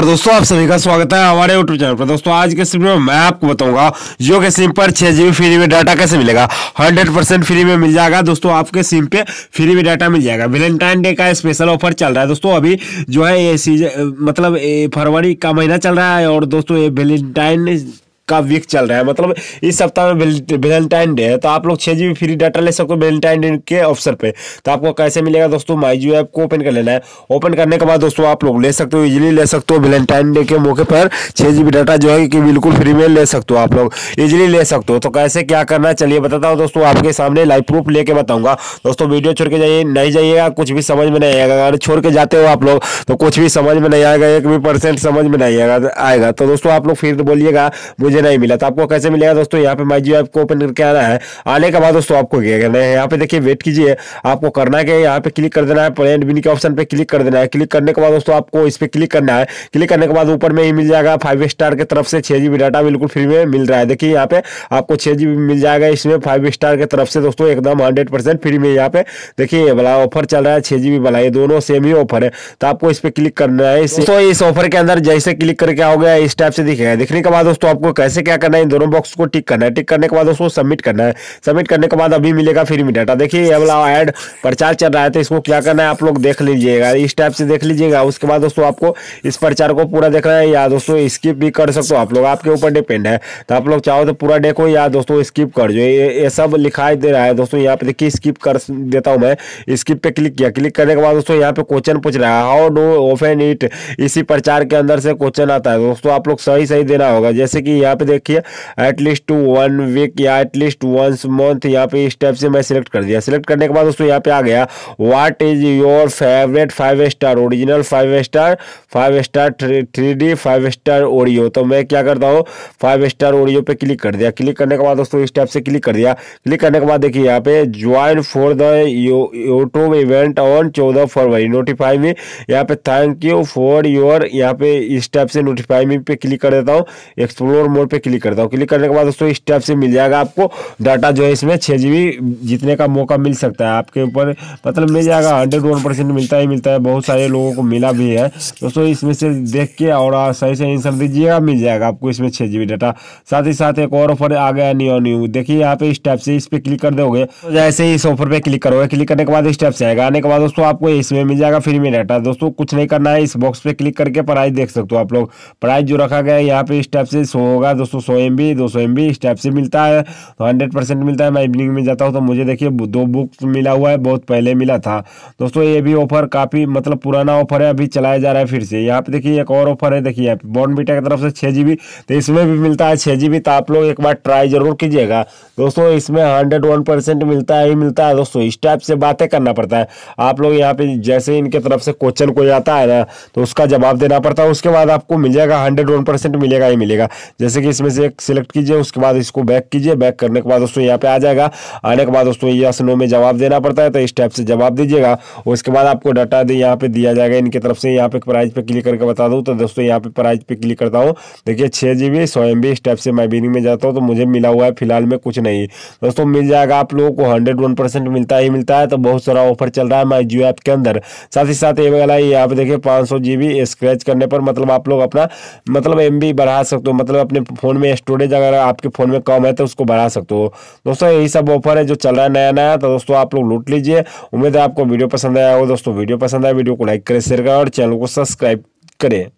और दोस्तों आप सभी का स्वागत है हमारे YouTube चैनल पर दोस्तों आज के सिम में मैं आपको बताऊंगा जियो के सिम पर छह जीबी फ्री में डाटा कैसे मिलेगा 100 परसेंट फ्री में मिल जाएगा दोस्तों आपके सिम पे फ्री में डाटा मिल जाएगा वेलेंटाइन डे का स्पेशल ऑफर चल रहा है दोस्तों अभी जो है ये सीजन मतलब फरवरी का महीना चल रहा है और दोस्तों ये वेलेंटाइन का वीक चल रहा है मतलब इस सप्ताह में वेलेंटाइन डे है तो आप लोग छः जी फ्री डाटा ले सकते हो वेलेंटाइन डे के अवसर पे तो आपको कैसे मिलेगा दोस्तों माई जियो ऐप को ओपन कर लेना है ओपन करने के बाद दोस्तों आप लोग ले सकते हो इजिली ले सकते हो वेलेंटाइन डे के मौके पर छः जी डाटा जो है कि बिल्कुल फ्री में ले सकते हो आप लोग इजिली ले सकते हो तो कैसे क्या करना चलिए बताता हूँ दोस्तों आपके सामने लाइव प्रूफ लेके बताऊंगा दोस्तों वीडियो छोड़ के जाइए नहीं जाइएगा कुछ भी समझ में नहीं आएगा अगर छोड़ के जाते हो आप लोग तो कुछ भी समझ में नहीं आएगा एक भी परसेंट समझ में नहीं आएगा आएगा तो दोस्तों आप लोग फिर बोलिएगा मुझे मुझे नहीं मिला तो आपको कैसे मिलेगा दोस्तों यहाँ पे माई जी को ओपन करके आना है आने के बाद दोस्तों आपको क्या करना है यहाँ पे देखिए वेट कीजिए आपको करना क्या है यहाँ पे क्लिक कर देना है प्लेन बिन के ऑप्शन पे क्लिक कर देना है क्लिक करने के बाद दोस्तों आपको इस पर क्लिक करना है क्लिक करने के बाद ऊपर में ही मिल जाएगा फाइव स्टार के तरफ से छः जी डाटा बिल्कुल फ्री में मिल रहा है देखिए यहाँ पे आपको छः जी मिल जाएगा इसमें फाइव स्टार के तरफ से दोस्तों एकदम हंड्रेड परसेंट फ्री में यहाँ पे देखिए ये वाला ऑफर चल रहा है छः जी वाला ये दोनों सेम ही ऑफर है तो आपको इस पर क्लिक करना है दोस्तों इस ऑफर के अंदर जैसे क्लिक करके आओगे इस टाइप से दिखेगा दिखने के बाद दोस्तों आपको कैसे ऐसे क्या करना है इन दोनों बॉक्स को टिक करना है टिक करने के बाद उसको सबमिट करना है सबमिट करने के बाद अभी मिलेगा फ्री में डाटा देखिए ये वाला ऐड प्रचार चल रहा है तो इसको क्या करना है आप लोग देख लीजिएगा इस टाइप से देख लीजिएगा उसके बाद दोस्तों आपको इस प्रचार को पूरा देखना है या दोस्तों स्किप भी कर सकते हो आप लोग आपके ऊपर डिपेंड है तो आप लोग चाहो तो पूरा देखो या दोस्तों स्किप कर जो ये सब लिखाई दे रहा है दोस्तों यहाँ पे देखिए स्किप कर देता हूँ मैं स्किप पे क्लिक किया क्लिक करने के बाद दोस्तों यहाँ पे क्वेश्चन पूछ रहा है हाउ डू ओपन इट इसी प्रचार के अंदर से क्वेश्चन आता है दोस्तों आप लोग सही सही देना होगा जैसे कि यहाँ पे देखिए एटलीस्ट टू वन वीक या एटलीस्ट वंस मंथ यहाँ पे इस टाइप से मैं सिलेक्ट कर दिया सिलेक्ट करने के बाद दोस्तों यहाँ पे आ गया what is your favourite five star original five star five star three D five star audio तो मैं क्या करता हूँ फाइव स्टार ओडियो पे क्लिक कर दिया क्लिक करने के बाद दोस्तों इस टाइप से क्लिक कर दिया क्लिक करने के बाद देखिए यहाँ पे join for the YouTube event on चौदह फरवरी नोटिफाई में यहाँ पे थैंक यू फॉर योर यहाँ पे इस टाइप से नोटिफाई में पे क्लिक कर देता हूँ एक्सप्लोर डैशबोर्ड पे क्लिक करता हूँ क्लिक करने के बाद दोस्तों इस टाइप से मिल जाएगा आपको डाटा जो है इसमें छः जी जीतने का मौका मिल सकता है आपके ऊपर मतलब मिल जाएगा हंड्रेड वन परसेंट मिलता ही मिलता है बहुत सारे लोगों को मिला भी है दोस्तों इसमें से देख के और सही से आंसर दीजिएगा मिल जाएगा आपको इसमें छः जी डाटा साथ ही साथ एक और ऑफर आ गया न्यू न्यू देखिए यहाँ पे इस टाइप से इस पर क्लिक कर दोगे तो जैसे ही इस ऑफर पर क्लिक करोगे क्लिक करने के बाद इस टाइप से आएगा आने के बाद दोस्तों आपको इसमें मिल जाएगा फ्री में डाटा दोस्तों कुछ नहीं करना है इस बॉक्स पर क्लिक करके प्राइस देख सकते हो आप लोग प्राइस जो रखा गया है यहाँ पे इस टाइप से शो होगा होगा दोस्तों सौ एम बी दो सौ एम बी इस टाइप से मिलता है तो हंड्रेड परसेंट मिलता है मैं इवनिंग में जाता हूँ तो मुझे देखिए दो बुक मिला हुआ है बहुत पहले मिला था दोस्तों ये भी ऑफर काफ़ी मतलब पुराना ऑफर है अभी चलाया जा रहा है फिर से यहाँ पे देखिए एक और ऑफर है देखिए बॉन्ड बीटा की तरफ से छः जी तो इसमें भी मिलता है छः जी तो आप लोग एक बार ट्राई जरूर कीजिएगा दोस्तों इसमें हंड्रेड वन परसेंट मिलता है ही मिलता है दोस्तों इस टाइप से बातें करना पड़ता है आप लोग यहाँ पर जैसे इनके तरफ से क्वेश्चन कोई आता है ना तो उसका जवाब देना पड़ता है उसके बाद आपको मिल जाएगा हंड्रेड वन परसेंट मिलेगा ही मिलेगा जैसे जैसे कि इसमें से एक सिलेक्ट कीजिए उसके बाद इसको बैक कीजिए बैक करने के बाद दोस्तों यहाँ पे आ जाएगा आने के बाद दोस्तों ये नो में जवाब देना पड़ता है तो इस टाइप से जवाब दीजिएगा उसके बाद आपको डाटा यहाँ पे दिया जाएगा इनके तरफ से यहाँ पे प्राइज पे क्लिक करके बता दूँ तो दोस्तों यहाँ पे प्राइज पे क्लिक करता हूँ देखिए छः जी बी सौ एम बी इस टाइप से मैं बिनिंग में जाता हूँ तो मुझे मिला हुआ है फिलहाल में कुछ नहीं दोस्तों मिल जाएगा आप लोगों को हंड्रेड वन परसेंट मिलता ही मिलता है तो बहुत सारा ऑफर चल रहा है माई जियो ऐप के अंदर साथ ही साथ ये वाला यहाँ पे देखिए पाँच सौ जी बी स्क्रैच करने पर मतलब आप लोग अपना मतलब एम बी बढ़ा सकते हो मतलब अपने फ़ोन में स्टोरेज अगर आपके फ़ोन में कम है तो उसको बढ़ा सकते हो दोस्तों यही सब ऑफर है जो चल रहा है नया नया तो दोस्तों आप लोग लूट लीजिए उम्मीद है आपको वीडियो पसंद आया हो दोस्तों वीडियो पसंद आया वीडियो को लाइक करें शेयर करें और चैनल को सब्सक्राइब करें